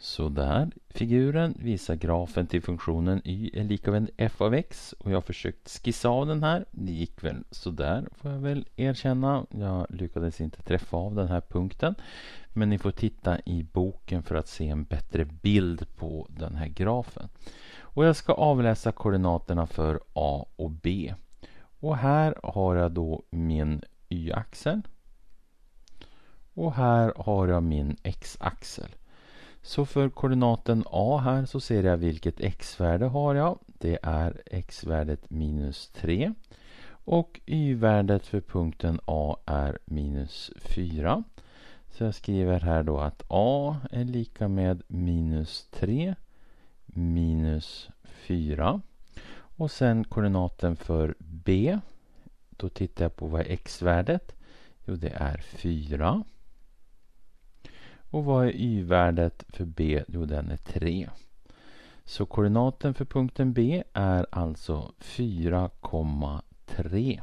Så där. Figuren visar grafen till funktionen y är lika med f av x och jag har försökt skissa av den här. Det gick väl sådär får jag väl erkänna. Jag lyckades inte träffa av den här punkten. Men ni får titta i boken för att se en bättre bild på den här grafen. Och jag ska avläsa koordinaterna för a och b. Och här har jag då min y-axel. Och här har jag min x-axel. Så för koordinaten A här så ser jag vilket x-värde har jag. Det är x-värdet minus 3. Och y-värdet för punkten A är minus 4. Så jag skriver här då att A är lika med minus 3 minus 4. Och sen koordinaten för B. Då tittar jag på vad är x-värdet? Jo, det är 4. Och vad är y-värdet för b? Jo, den är 3. Så koordinaten för punkten B är alltså 4,3.